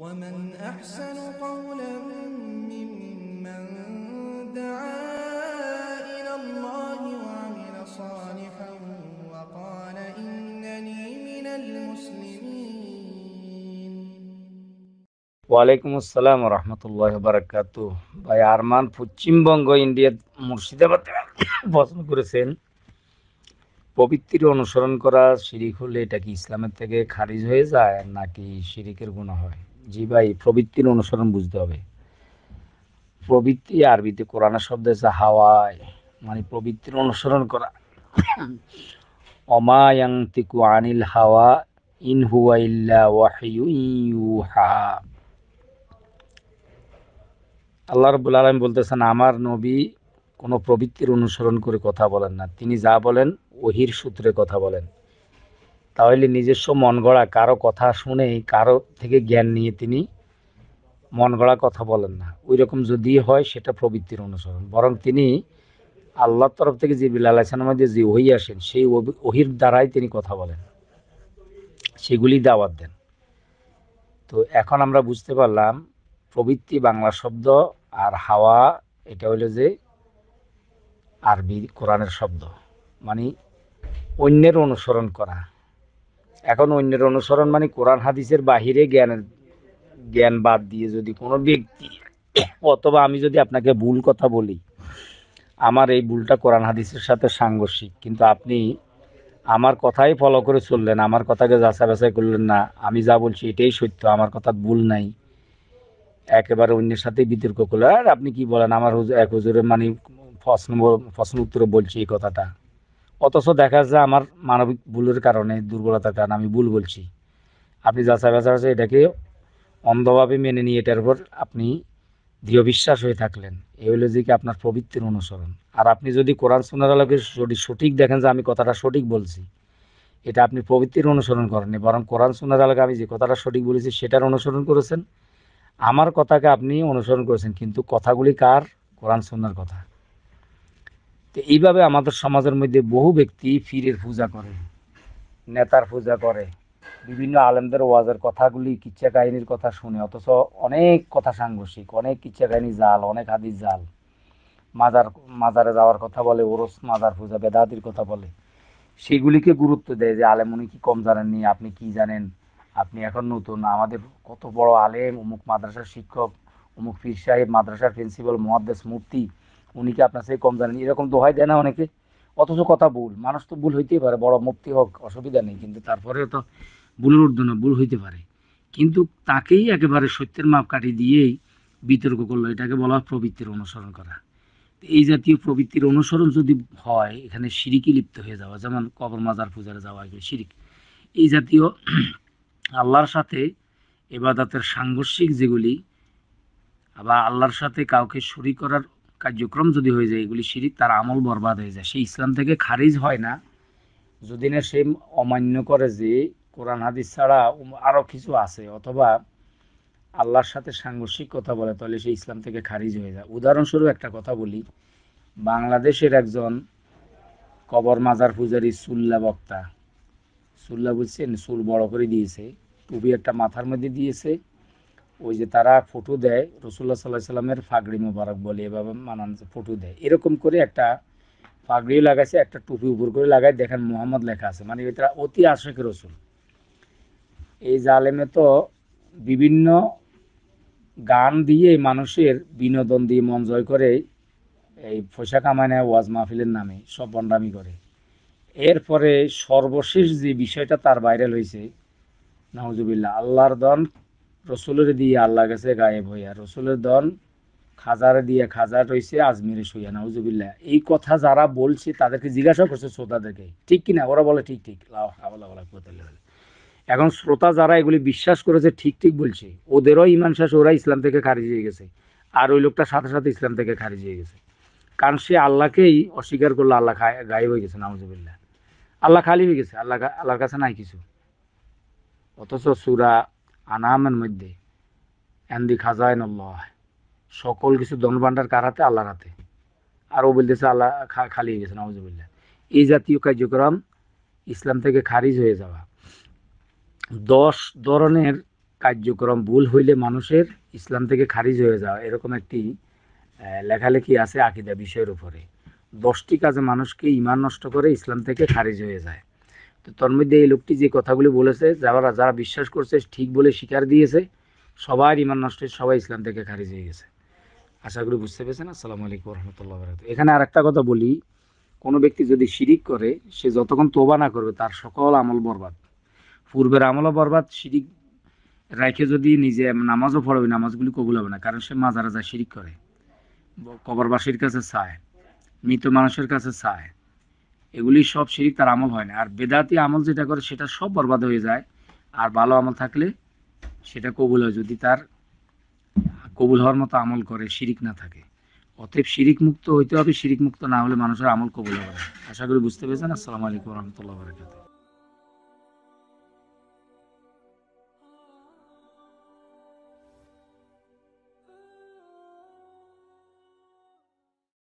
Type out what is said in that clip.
ওয়ালাইকুম আসসালাম রহমতুল্লাহ বারাকাতু ভাই আরমান পশ্চিমবঙ্গ ইন্ডিয়া মুর্শিদাবাদ প্রশ্ন করেছেন পবিত্র অনুসরণ করা শিরিক হলে এটা কি ইসলামের থেকে খারিজ হয়ে যায় নাকি শিরিকের গুণ হয় জি ভাই প্রবৃত্তির অনুসরণ বুঝতে হবে প্রবৃত্তি আরবিতে কোরআনের শব্দ হচ্ছে হাওয়ায় মানে প্রবৃত্তির অনুসরণ করা অমায়ান্তিকু আনিল হাওয়া ইন আল্লাহ রবুল আলম বলতেছেন আমার নবী কোনো প্রবৃত্তির অনুসরণ করে কথা বলেন না তিনি যা বলেন ওহির সূত্রে কথা বলেন তাহলে নিজস্ব মন গড়া কারো কথা শুনেই কারো থেকে জ্ঞান নিয়ে তিনি মন গড়া কথা বলেন না ওই রকম যদি হয় সেটা প্রবৃত্তির অনুসরণ বরং তিনি আল্লাহর তরফ থেকে যে বিলাল হাসানের যে ওহি আসেন সেই ওহির দ্বারাই তিনি কথা বলেন সেগুলি দাওয়াত দেন তো এখন আমরা বুঝতে পারলাম প্রবৃত্তি বাংলা শব্দ আর হাওয়া এটা হলো যে আরবি কোরআনের শব্দ মানে অন্যের অনুসরণ করা এখন অন্যের অনুসরণ মানে কোরআন হাদিসের বাহিরে জ্ঞানের জ্ঞান বাদ দিয়ে যদি কোনো ব্যক্তি অথবা আমি যদি আপনাকে ভুল কথা বলি আমার এই ভুলটা কোরআন হাদিসের সাথে সাংঘর্ষিক কিন্তু আপনি আমার কথাই ফলো করে চললেন আমার কথাকে যাচাই বাছাই করলেন না আমি যা বলছি এটাই সত্য আমার কথা ভুল নাই একেবারে অন্যের সাথে বিতর্ক করলেন আর আপনি কি বলেন আমার এক হুজুরের মানে প্রশ্ন প্রশ্ন উত্তরে বলছি এই কথাটা অথচ দেখা যাচ্ছে আমার মানবিক ভুলের কারণে দুর্বলতার কারণে আমি ভুল বলছি আপনি যাচাই বাছাই আছে এটাকে অন্ধভাবে মেনে নিয়ে এটার উপর আপনি দৃঢ় বিশ্বাস হয়ে থাকলেন এই হলো যে কি আপনার প্রবৃত্তির অনুসরণ আর আপনি যদি কোরআন সোনার আলোকে যদি সঠিক দেখেন যে আমি কথাটা সঠিক বলছি এটা আপনি প্রবৃত্তির অনুসরণ করেননি বরং কোরআন সোনার আলোকে আমি যে কথাটা সঠিক বলেছি সেটার অনুসরণ করেছেন আমার কথাকে আপনি অনুসরণ করেছেন কিন্তু কথাগুলি কার কোরআন সোনার কথা তো এইভাবে আমাদের সমাজের মধ্যে বহু ব্যক্তি ফিরের পূজা করে নেতার পূজা করে বিভিন্ন আলেমদের ওয়াজের কথাগুলি কিচ্ছা কাহিনীর কথা শুনে অথচ অনেক কথা সাংঘর্ষিক অনেক কিচ্ছা কাহিনী জাল অনেক হাদিস জাল মাজার মাজারে যাওয়ার কথা বলে ওরস মাজার পূজা বেদাতির কথা বলে সেগুলিকে গুরুত্ব দেয় যে আলেম উনি কি কম জানেননি আপনি কি জানেন আপনি এখন নতুন আমাদের কত বড় আলেম অমুক মাদ্রাসার শিক্ষক অমুক পীর সাহেব মাদ্রাসার প্রিন্সিপাল মহাদ্দেশ মুফতি উনি কি আপনার সেই কম জানেন এরকম দোহাই দেয় না অনেকে অথচ কথা ভুল মানুষ তো ভুল হইতেই পারে বড় মুক্তি হোক অসুবিধা নেই কিন্তু তারপরেও তো ভুলের ঊর্ধ্ব না ভুল হইতে পারে কিন্তু তাকেই একেবারে সত্যের মাপ কাটি দিয়েই বিতর্ক করলো এটাকে বলা প্রবৃত্তির অনুসরণ করা এই জাতীয় প্রবৃত্তির অনুসরণ যদি হয় এখানে সিরিকি লিপ্ত হয়ে যাওয়া যেমন কবর মাজার পূজারে যাওয়া এগুলো সিরিক এই জাতীয় আল্লাহর সাথে এবাদাতের সাংঘর্ষিক যেগুলি আবার আল্লাহর সাথে কাউকে শরিক করার কার্যক্রম যদি হয়ে যায় এগুলি শিরিক তার আমল বরবাদ হয়ে যায় সেই ইসলাম থেকে খারিজ হয় না যদি না সে অমান্য করে যে কোরআন হাদিস ছাড়া আরও কিছু আছে অথবা আল্লাহর সাথে সাংঘর্ষিক কথা বলে তাহলে সে ইসলাম থেকে খারিজ হয়ে যায় উদাহরণস্বরূপ একটা কথা বলি বাংলাদেশের একজন কবর মাজার পূজারি সুল্লা বক্তা সুল্লা বুঝছেন চুল বড় করে দিয়েছে টুপি একটা মাথার মধ্যে দিয়েছে ওই যে তারা ফটো দেয় রসুল্লাহ সাল্লাহ সাল্লামের ফাগড়ি মোবারক বলে এভাবে মানান ফটো দেয় এরকম করে একটা পাগড়িও লাগাইছে একটা টুপি উপর করে লাগাই দেখেন মোহাম্মদ লেখা আছে মানে এটা অতি আশেখ রসুল এই জালেমে তো বিভিন্ন গান দিয়ে মানুষের বিনোদন দিয়ে মন জয় করে এই পয়সা কামায় নেয় ওয়াজ মাহফিলের নামে সব বন্ডামি করে এরপরে সর্বশেষ যে বিষয়টা তার ভাইরাল হয়েছে নাহজুবিল্লাহ আল্লাহর দন রসুলের দিয়ে আল্লাহ গেছে গায়েব হইয়া রসুলের দল খাজার দিয়ে খাজার রয়েছে আজমিরে না নাউজুবিল্লা এই কথা যারা বলছে তাদেরকে জিজ্ঞাসা করছে শ্রোতাদেরকে ঠিক কিনা ওরা বলে ঠিক ঠিক এখন শ্রোতা যারা এগুলি বিশ্বাস করেছে ঠিক ঠিক বলছে ওদেরও ইমান শেষ ওরা ইসলাম থেকে খারিজ হয়ে গেছে আর ওই লোকটা সাথে সাথে ইসলাম থেকে খারিজ হয়ে গেছে কারণ সে আল্লাহকেই অস্বীকার করলো আল্লাহ গায়েব হয়ে গেছে নাউজুবিল্লা আল্লাহ খালি হয়ে গেছে আল্লাহ আল্লাহর কাছে নাই কিছু অথচ সুরা আনামের মধ্যে অ্যান্দি খাজাইন আল্লাহ সকল কিছু ধনভাণ্ডার কার হাতে আল্লাহর হাতে আর ও বলতেছে আল্লাহ খালি হয়ে গেছে নওয়াজবিল্লা এই জাতীয় কার্যক্রম ইসলাম থেকে খারিজ হয়ে যাওয়া দশ ধরনের কার্যক্রম ভুল হইলে মানুষের ইসলাম থেকে খারিজ হয়ে যাওয়া এরকম একটি লেখালেখি আছে আকিদা বিষয়ের উপরে দশটি কাজে মানুষকে ইমান নষ্ট করে ইসলাম থেকে খারিজ হয়ে যায় তোর মধ্যে এই লোকটি যে কথাগুলি বলেছে যারা যারা বিশ্বাস করছে ঠিক বলে স্বীকার দিয়েছে সবার ইমান নষ্ট সবাই ইসলাম থেকে খারিজ হয়ে গেছে আশা করি বুঝতে পেরেছেন আসসালামু আলাইকুম রহমতুল্লাহ বারাকাত এখানে আর একটা কথা বলি কোনো ব্যক্তি যদি শিরিক করে সে যতক্ষণ তোবা না করবে তার সকল আমল বরবাদ পূর্বের আমলও বরবাদ শিরিক রাইখে যদি নিজে নামাজও পড়াবে নামাজগুলি কবুল হবে না কারণ সে মাজারাজা যা শিরিক করে কবরবাসীর কাছে চায় মৃত মানুষের কাছে চায় এগুলি সব শিরিক তার আমল হয় না আর বেদাতি আমল যেটা করে সেটা সব বরবাদ হয়ে যায় আর ভালো আমল থাকলে সেটা কবুল হয় যদি তার কবুল হওয়ার মতো আমল করে শিরিক না থাকে অতএব শিরিক মুক্ত হইতে হবে শিরিক মুক্ত না হলে মানুষের আমল কবুল হবে আশা করি বুঝতে পেরেছেন আসসালামু আলাইকুম রহমতুল্লাহ বারকাতু